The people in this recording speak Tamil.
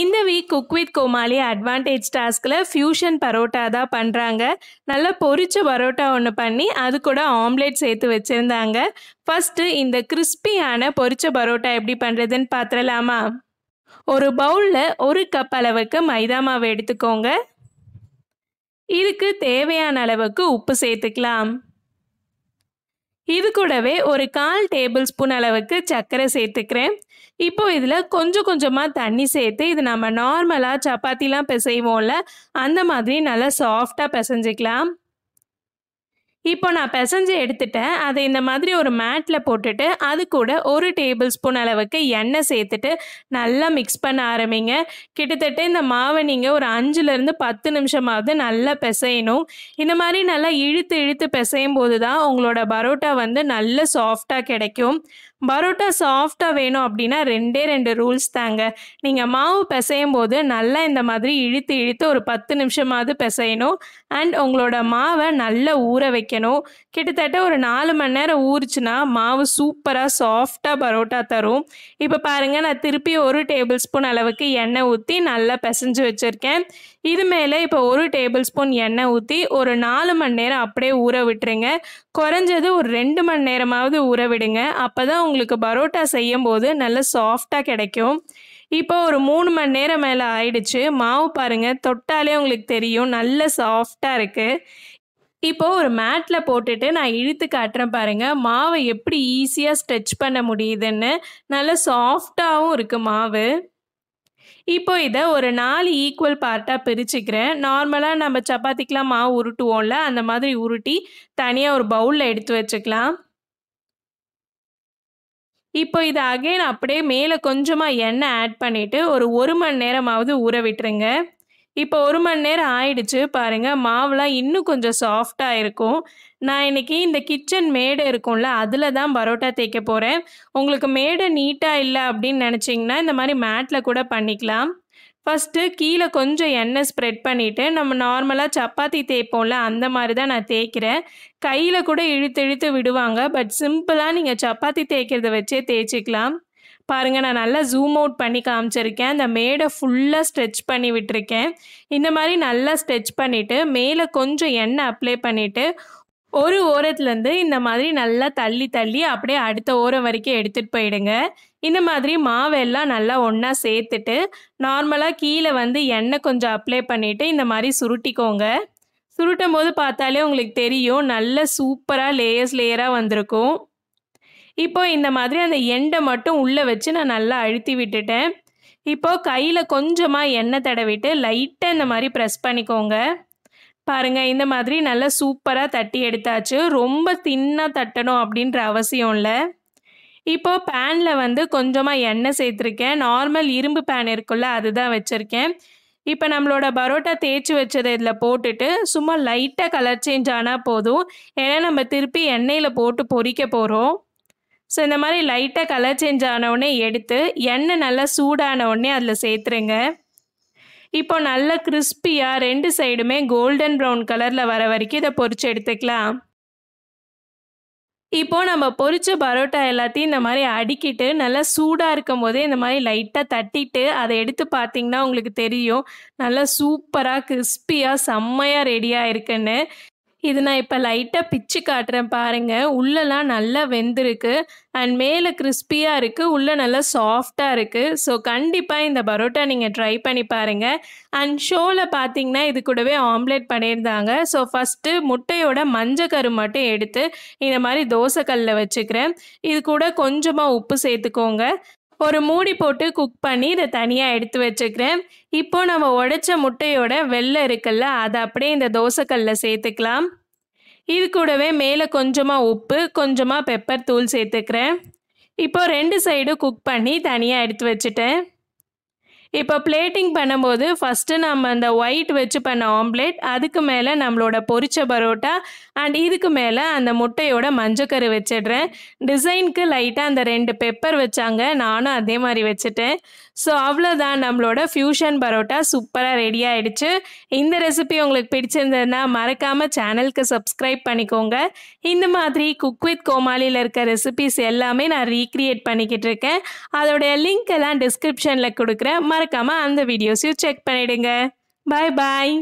இந்த week cook with Comali advantage டாஸ்கில் ஃப்யூஷன் பரோட்டா தான் பண்ணுறாங்க நல்லா பொரிச்ச பரோட்டா ஒன்று பண்ணி அது கூட ஆம்லேட் சேர்த்து வச்சுருந்தாங்க ஃபஸ்ட்டு இந்த கிறிஸ்பியான பொரிச்ச பரோட்டா எப்படி பண்ணுறதுன்னு பார்த்துடலாமா ஒரு பவுலில் ஒரு கப் அளவுக்கு மைதா மாவு எடுத்துக்கோங்க இதுக்கு தேவையான அளவுக்கு உப்பு சேர்த்துக்கலாம் இது கூடவே ஒரு கால் டேபிள் ஸ்பூன் அளவுக்கு சர்க்கரை சேர்த்துக்கிறேன் இப்போ இதில் கொஞ்சம் கொஞ்சமாக தண்ணி சேர்த்து இது நம்ம நார்மலாக சப்பாத்திலாம் பிசைவோம்ல அந்த மாதிரி நல்லா சாஃப்டாக பிசைஞ்சிக்கலாம் இப்போ நான் பிசைஞ்சு எடுத்துட்டேன் அதை இந்த மாதிரி ஒரு மேட்டில் போட்டுட்டு அது கூட ஒரு டேபிள் ஸ்பூன் அளவுக்கு எண்ணெய் சேர்த்துட்டு நல்லா மிக்ஸ் பண்ண ஆரம்பிங்க கிட்டத்தட்ட இந்த மாவை நீங்கள் ஒரு அஞ்சுலேருந்து பத்து நிமிஷமாவது நல்லா பிசையணும் இந்த மாதிரி நல்லா இழுத்து இழுத்து பிசையும் போது தான் உங்களோட பரோட்டா வந்து நல்ல சாஃப்டாக கிடைக்கும் பரோட்டா சாஃப்டாக வேணும் அப்படின்னா ரெண்டே ரெண்டு ரூல்ஸ் தாங்க நீங்கள் மாவு பிசையும் போது நல்லா இந்த மாதிரி இழுத்து இழுத்து ஒரு பத்து நிமிஷமாவது பிசையணும் அண்ட் உங்களோட மாவை நல்லா ஊற வைக்கணும் கிட்டத்தட்ட ஒரு நாலு மணி நேரம் ஊறிச்சுன்னா மாவு சூப்பராக சாஃப்டாக பரோட்டா தரும் இப்போ பாருங்கள் நான் திருப்பி ஒரு டேபிள் ஸ்பூன் அளவுக்கு எண்ணெய் ஊற்றி நல்லா பிசைஞ்சு வச்சுருக்கேன் இது மேலே இப்போ ஒரு டேபிள் ஸ்பூன் எண்ணெய் ஊற்றி ஒரு நாலு மணி நேரம் அப்படியே ஊற விட்டுருங்க குறைஞ்சது ஒரு ரெண்டு மணி நேரமாவது ஊற விடுங்க அப்போ தான் உங்களுக்கு பரோட்டா செய்யும் போது நல்ல சாஃப்டாக கிடைக்கும் இப்போ ஒரு மூணு மணி நேரம் மேலே ஆயிடுச்சு மாவு பாருங்கள் தொட்டாலே உங்களுக்கு தெரியும் நல்ல சாஃப்டாக இருக்குது இப்போது ஒரு மேட்டில் போட்டுட்டு நான் இழுத்து காட்டுறேன் பாருங்கள் மாவை எப்படி ஈஸியாக ஸ்ட்ரெச் பண்ண முடியுதுன்னு நல்ல சாஃப்டாகவும் இருக்குது மாவு இப்போ இதை ஒரு நாலு ஈக்குவல் பார்ட்டாக பிரிச்சுக்கிறேன் நார்மலாக நம்ம சப்பாத்திக்கெலாம் மாவு உருட்டுவோம்ல அந்த மாதிரி உருட்டி தனியாக ஒரு பவுலில் எடுத்து வச்சுக்கலாம் இப்போ இதை அகைன் அப்படியே மேலே கொஞ்சமாக எண்ணெய் ஆட் பண்ணிவிட்டு ஒரு ஒரு மணி நேரமாவது ஊற விட்டுருங்க இப்போ ஒரு மணி நேரம் ஆயிடுச்சு பாருங்கள் மாவுலாம் இன்னும் கொஞ்சம் சாஃப்டாக இருக்கும் நான் இன்றைக்கி இந்த கிச்சன் மேடை இருக்கும்ல அதில் தான் பரோட்டா தேய்க்க போகிறேன் உங்களுக்கு மேடை நீட்டாக இல்லை அப்படின்னு நினச்சிங்கன்னா இந்த மாதிரி மேட்டில் கூட பண்ணிக்கலாம் ஃபஸ்ட்டு கீழே கொஞ்சம் எண்ணெய் ஸ்ப்ரெட் பண்ணிவிட்டு நம்ம நார்மலாக சப்பாத்தி தேய்ப்போம்ல அந்த மாதிரி தான் நான் தேய்க்கிறேன் கையில் கூட இழுத்து இழுத்து விடுவாங்க பட் சிம்பிளாக நீங்கள் சப்பாத்தி தேய்க்கிறத வச்சே தேய்ச்சிக்கலாம் பாருங்க நான் நல்லா ஜூம் அவுட் பண்ணி காமிச்சிருக்கேன் அந்த மேடை ஃபுல்லாக ஸ்ட்ரெச் பண்ணி விட்டுருக்கேன் இந்த மாதிரி நல்லா ஸ்ட்ரெச் பண்ணிவிட்டு மேலே கொஞ்சம் எண்ணெய் அப்ளை பண்ணிவிட்டு ஒரு ஓரத்துலேருந்து இந்த மாதிரி நல்லா தள்ளி தள்ளி அப்படியே அடுத்த ஓரம் வரைக்கும் எடுத்துகிட்டு போயிடுங்க இந்த மாதிரி மாவெல்லாம் நல்லா ஒன்றா சேர்த்துட்டு நார்மலாக கீழே வந்து எண்ணெய் கொஞ்சம் அப்ளை பண்ணிவிட்டு இந்த மாதிரி சுருட்டிக்கோங்க சுருட்டும் போது பார்த்தாலே உங்களுக்கு தெரியும் நல்ல சூப்பராக லேயர்ஸ் லேயராக வந்திருக்கும் இப்போ இந்த மாதிரி அந்த எண்டை மட்டும் உள்ளே வச்சு நான் நல்லா அழுத்தி விட்டுட்டேன் இப்போது கையில் கொஞ்சமாக எண்ணெய் தடவிட்டு லைட்டாக இந்த மாதிரி ப்ரெஸ் பண்ணிக்கோங்க பாருங்கள் இந்த மாதிரி நல்லா சூப்பராக தட்டி எடுத்தாச்சு ரொம்ப தின்னாக தட்டணும் அப்படின்ற அவசியம் இல்லை இப்போது பேனில் வந்து கொஞ்சமாக எண்ணெய் சேர்த்துருக்கேன் நார்மல் இரும்பு பேன் இருக்குல்ல அதுதான் வச்சுருக்கேன் இப்போ நம்மளோட பரோட்டா தேய்ச்சி வச்சதை இதில் போட்டுட்டு சும்மா லைட்டாக கலர் சேஞ்ச் ஆனால் போதும் ஏன்னா நம்ம திருப்பி எண்ணெயில் போட்டு பொறிக்க போகிறோம் ஸோ இந்த மாதிரி லைட்டாக கலர் சேஞ்ச் ஆனவுடனே எடுத்து எண்ணெய் நல்லா சூடான உடனே அதில் சேர்த்துருங்க இப்போ நல்லா கிறிஸ்பியாக ரெண்டு சைடுமே கோல்டன் ப்ரௌன் கலரில் வர வரைக்கும் இதை பொறிச்சு எடுத்துக்கலாம் இப்போது நம்ம பொறிச்ச பரோட்டா எல்லாத்தையும் இந்த மாதிரி அடிக்கிட்டு நல்லா சூடாக இருக்கும் போதே இந்த மாதிரி லைட்டாக தட்டிட்டு அதை எடுத்து பார்த்தீங்கன்னா உங்களுக்கு தெரியும் நல்லா சூப்பராக கிறிஸ்பியாக செம்மையாக ரெடியாக இருக்குன்னு இது நான் இப்போ லைட்டாக பிச்சு காட்டுறேன் பாருங்கள் உள்ளெலாம் நல்லா வெந்திருக்கு அண்ட் மேலே கிறிஸ்பியாக இருக்குது உள்ளே நல்லா சாஃப்டாக இருக்குது ஸோ கண்டிப்பாக இந்த பரோட்டா நீங்கள் ட்ரை பண்ணி பாருங்கள் அண்ட் ஷோவில் பார்த்தீங்கன்னா இது கூடவே ஆம்லேட் பண்ணியிருந்தாங்க ஸோ ஃபஸ்ட்டு முட்டையோட மஞ்சக்கரு மட்டும் எடுத்து இந்த மாதிரி தோசைக்கல்லில் வச்சுக்கிறேன் இது கூட கொஞ்சமாக உப்பு சேர்த்துக்கோங்க ஒரு மூடி போட்டு குக் பண்ணி இதை தனியாக எடுத்து வச்சுக்கிறேன் இப்போது நம்ம உடைச்ச முட்டையோட வெள்ளை இருக்குல்ல அதை அப்படியே இந்த தோசைக்கல்ல சேர்த்துக்கலாம் இது கூடவே மேலே கொஞ்சமாக உப்பு கொஞ்சமாக பெப்பர் தூள் சேர்த்துக்கிறேன் இப்போது ரெண்டு சைடும் குக் பண்ணி தனியாக எடுத்து வச்சுட்டேன் இப்போ பிளேட்டிங் பண்ணும்போது ஃபஸ்ட்டு நம்ம அந்த ஒயிட் வச்சு பண்ண ஆம்லேட் அதுக்கு மேலே நம்மளோட பொரிச்ச பரோட்டா அண்ட் இதுக்கு மேலே அந்த முட்டையோட மஞ்சக்கரு வச்சிடுறேன் டிசைனுக்கு லைட்டாக அந்த ரெண்டு பெப்பர் வச்சாங்க நானும் அதே மாதிரி வச்சுட்டேன் ஸோ அவ்வளோதான் நம்மளோட ஃப்யூஷன் பரோட்டா சூப்பராக ரெடி ஆகிடுச்சு இந்த ரெசிபி உங்களுக்கு பிடிச்சிருந்ததுன்னா மறக்காமல் சேனலுக்கு சப்ஸ்கிரைப் பண்ணிக்கோங்க இந்த மாதிரி குக் வித் கோமாளியில் இருக்க ரெசிபிஸ் எல்லாமே நான் ரீக்ரியேட் பண்ணிக்கிட்டு இருக்கேன் அதோடைய லிங்க் எல்லாம் டிஸ்கிரிப்ஷனில் கொடுக்குறேன் மறக்காம அந்த வீடியோஸையும் செக் பண்ணிவிடுங்க பாய் பாய்